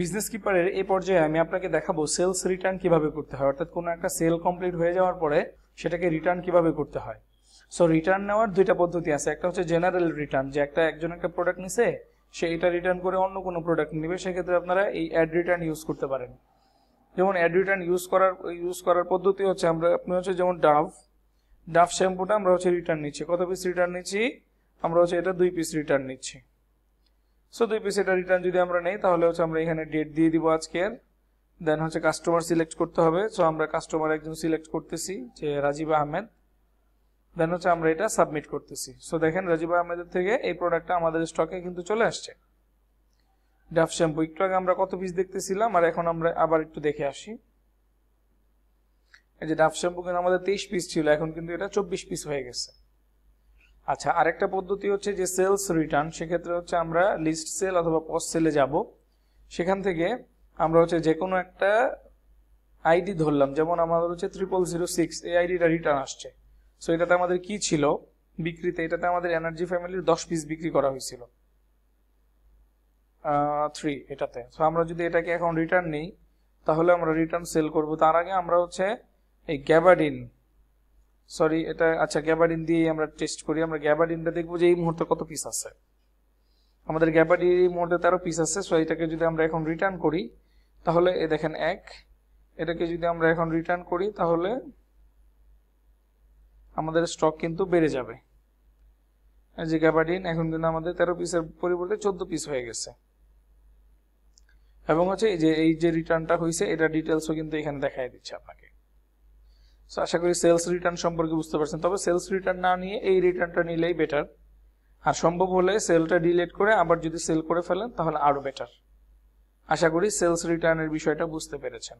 business কিপারের এই পর্যায়ে আমি আপনাকে দেখাবো সেলস রিটার্ন কিভাবে করতে হয় অর্থাৎ কোনো একটা সেল কমপ্লিট হয়ে যাওয়ার পরে সেটাকে রিটার্ন কিভাবে করতে হয় সো রিটার্ন নেওয়ার দুইটা পদ্ধতি আছে একটা হচ্ছে জেনারেল রিটার্ন যে একটা একজন একটা প্রোডাক্ট নিছে সে এটা রিটার্ন করে অন্য কোনো প্রোডাক্ট নেবে সেক্ষেত্রে আপনারা এই অ্যাড রিটার্ন ইউজ করতে পারেন যেমন অ্যাড রিটার্ন ইউজ করার ইউজ করার পদ্ধতি হচ্ছে আমরা আপনি হচ্ছে যেমন ডাভ ডাভ শ্যাম্পুটা আমরা হচ্ছে রিটার্ন নিচ্ছি কত পিস রিটার্ন নিচ্ছি আমরা হচ্ছে এটা দুই পিস রিটার্ন নিচ্ছি সো দুই পিস এটা রিটার্ন যদি আমরা নেই তাহলে হচ্ছে আমরা এখানে ডেট দিয়ে দিব আজকে দেন হচ্ছে কাস্টমার সিলেক্ট করতে হবে সো আমরা কাস্টমার একজন সিলেক্ট করতেছি যে রাজীব আহমেদ দেন হচ্ছে আমরা এটা সাবমিট করতেছি সো দেখেন রাজীব আহমেদের থেকে এই প্রোডাক্টটা আমাদের স্টকে কিন্তু চলে আসছে ডাফ শ্যাম্পু একটু আগে আমরা কত পিস দেখতেছিলাম আর এখন আমরা আবার একটু দেখে আসি এই যে ডাফ শ্যাম্পু কিন্তু আমাদের তেইশ পিস ছিল এখন কিন্তু এটা চব্বিশ পিস হয়ে গেছে আচ্ছা আরেকটা পদ্ধতি হচ্ছে যে সেলস রিটার্ন সেক্ষেত্রে হচ্ছে আমরা লিস্ট সেল অথবা পস্ট সেলে যাব সেখান থেকে আমরা হচ্ছে যে কোনো একটা আইডি ধরলাম যেমন আমাদের হচ্ছে ট্রিপল জিরো সিক্স এই আইডিটা রিটার্ন আসছে সো এটাতে আমাদের কি ছিল বিক্রিতে এটাতে আমাদের এনার্জি ফ্যামিলির দশ পিস বিক্রি করা হয়েছিল থ্রি এটাতে সো আমরা যদি এটাকে এখন রিটার্ন নিই তাহলে আমরা রিটার্ন সেল করব তার আগে আমরা হচ্ছে এই গ্যাবাডিন সরি এটা আচ্ছা গ্যাবাডিন দিয়ে আমরা টেস্ট করি আমরা গ্যাবাডিনটা দেখবো যে এই মুহূর্তে কত পিস আছে আমাদের গ্যাবার্ডিন এই মুহূর্তে তেরো পিস আছে সো এটাকে যদি আমরা এখন রিটার্ন করি তাহলে এ দেখেন এক এটাকে যদি আমরা এখন রিটার্ন করি তাহলে আমাদের স্টক কিন্তু বেড়ে যাবে যে গ্যাবাডিন এখন কিন্তু আমাদের তেরো পিসের পরিবর্তে চোদ্দ পিস হয়ে গেছে এবং হচ্ছে যে এই যে রিটার্নটা হয়েছে এটা ডিটেলসও কিন্তু এখানে দেখাই দিচ্ছে আপনাকে সো আশা করি সেলস রিটার্ন সম্পর্কে বুঝতে পারছেন তবে সেলস রিটার্ন না নিয়ে এই রিটার্নটা নিলেই বেটার আর সম্ভব হলে সেলটা ডিলেট করে আবার যদি সেল করে ফেলেন তাহলে আরও বেটার আশা করি সেলস রিটার্নের বিষয়টা বুঝতে পেরেছেন